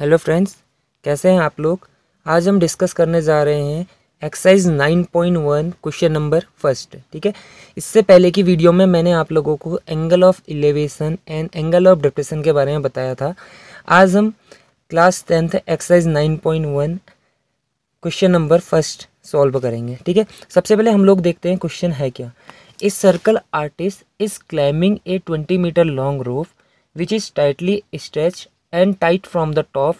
Hello friends कैसे हैं आप लोग आज हम डिस्कस करने जा रहे हैं एक्सरसाइज 9.1 क्वेश्चन नंबर फर्स्ट ठीक है इससे पहले की वीडियो में मैंने आप लोगों को angle of elevation and angle of depression के बारे में बताया था आज हम class tenth exercise 9.1 question number first solve करेंगे ठीक है सबसे पहले हम लोग देखते हैं क्वेश्चन है क्या इस circus artist is climbing a twenty metre long rope which is tightly stretch and tied from the top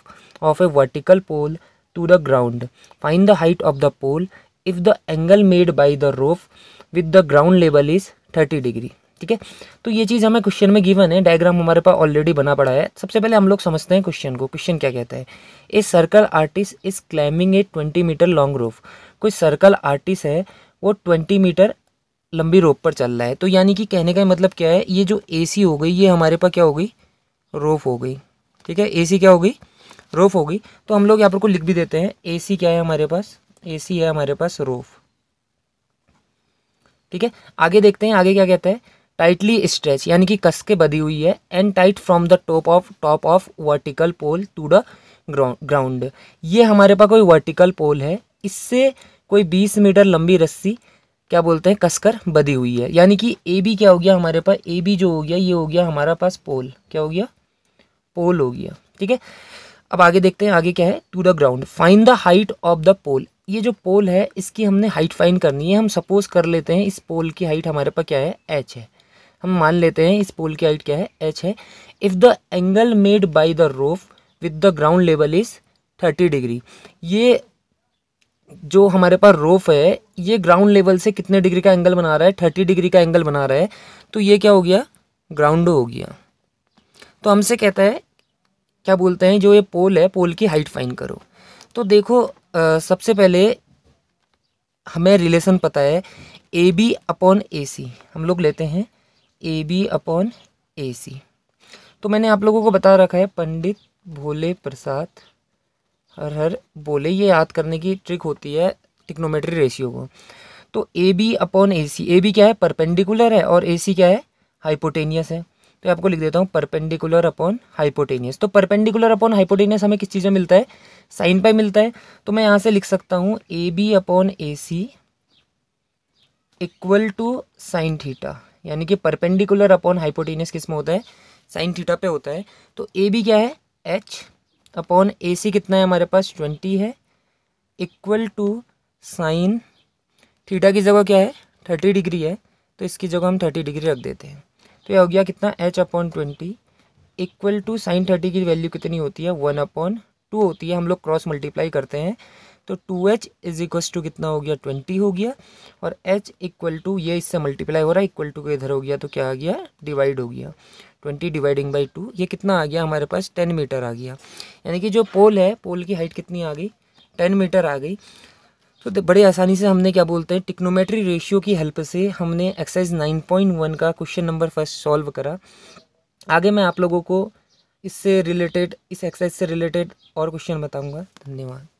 of a vertical pole to the ground. Find the height of the pole if the angle made by the rope with the ground level is 30 degree. ठीक है तो ये चीज़ हमें question में given है diagram हमारे पास already बना पड़ा है सबसे पहले हम लोग समझते हैं क्वेश्चन को क्वेश्चन क्या कहता है a circus artist is climbing a twenty metre long rope कोई सर्कल आर्टिस्ट है वो ट्वेंटी मीटर लंबी रोप पर चल रहा है तो यानी कि कहने का मतलब क्या है ये जो ए सी हो गई ये हमारे पास क्या हो गई रोप हो गई ठीक है ए क्या होगी रोफ होगी तो हम लोग यहाँ पर को लिख भी देते हैं ए क्या है हमारे पास ए है हमारे पास रोफ ठीक है आगे देखते हैं आगे क्या कहते हैं टाइटली स्ट्रेच यानी कि कस के बधी हुई है and tied from the top of top of vertical pole to the ground ये हमारे पास कोई वर्टिकल पोल है इससे कोई बीस मीटर लंबी रस्सी क्या बोलते हैं कसकर बधी हुई है यानी कि ए बी क्या हो गया हमारे पास ए बी जो हो गया ये हो गया हमारा पास पोल क्या हो गया पोल हो गया ठीक है अब आगे देखते हैं आगे क्या है to the ground find the height of the pole ये जो पोल है इसकी हमने हाइट फाइन करनी है हम सपोज कर लेते हैं इस पोल की हाइट हमारे पास क्या है एच है हम मान लेते हैं इस पोल की हाइट क्या है एच है if the angle made by the rope with the ground level is thirty degree ये जो हमारे पास रोफ है ये ग्राउंड लेवल से कितने डिग्री का एंगल बना रहा है थर्टी डिग्री का एंगल बना रहा है तो ये क्या हो गया ग्राउंड हो गया तो हमसे कहता है क्या बोलते हैं जो ये पोल है पोल की हाइट फाइन करो तो देखो आ, सबसे पहले हमें रिलेशन पता है ए बी अपॉन ए सी हम लोग लेते हैं ए बी अपॉन ए सी तो मैंने आप लोगों को बता रखा है पंडित भोले प्रसाद हर हर बोले ये याद करने की ट्रिक होती है टिक्नोमेट्री रेशियो को तो A B upon A C A B क्या है परपेंडिकुलर है और ए सी क्या है हाइपोटेनियस है तो आपको लिख देता हूँ परपेंडिकुलर अपॉन हाइपोटेनियस तो परपेंडिकुलर अपॉन हाइपोटेनियस हमें किस चीज़ में मिलता है साइन पाई मिलता है तो मैं यहाँ से लिख सकता हूँ A B upon A C equal to sine theta यानी कि परपेंडिकुलर अपॉन हाइपोटेनियस किस में होता है साइन थीटा पे होता है तो ए बी क्या है एच अपॉन ए सी कितना है हमारे पास ट्वेंटी है इक्वल टू साइन थीटा की जगह क्या है थर्टी डिग्री है तो इसकी जगह हम थर्टी डिग्री रख देते हैं तो यह हो गया कितना H upon twenty equal to sine thirty की वैल्यू कितनी होती है वन अपॉन टू होती है हम लोग क्रॉस मल्टीप्लाई करते हैं तो two H is equal to कितना हो गया ट्वेंटी हो गया और एच इक्वल टू ये इससे मल्टीप्लाई हो रहा है इक्वल टू के इधर हो गया तो क्या आ गया डिवाइड हो गया ट्वेंटी डिवाइडिंग बाई टू ये कितना आ गया हमारे पास टेन मीटर आ गया यानी कि जो पोल है पोल की हाइट कितनी आ गई टेन मीटर आ गई तो बड़े आसानी से हमने क्या बोलते हैं टिक्नोमेट्री रेशियो की हेल्प से हमने एक्सरसाइज नाइन पॉइंट वन का क्वेश्चन नंबर फर्स्ट सॉल्व करा आगे मैं आप लोगों को इससे रिलेटेड इस एक्सरसाइज से रिलेटेड और क्वेश्चन बताऊंगा धन्यवाद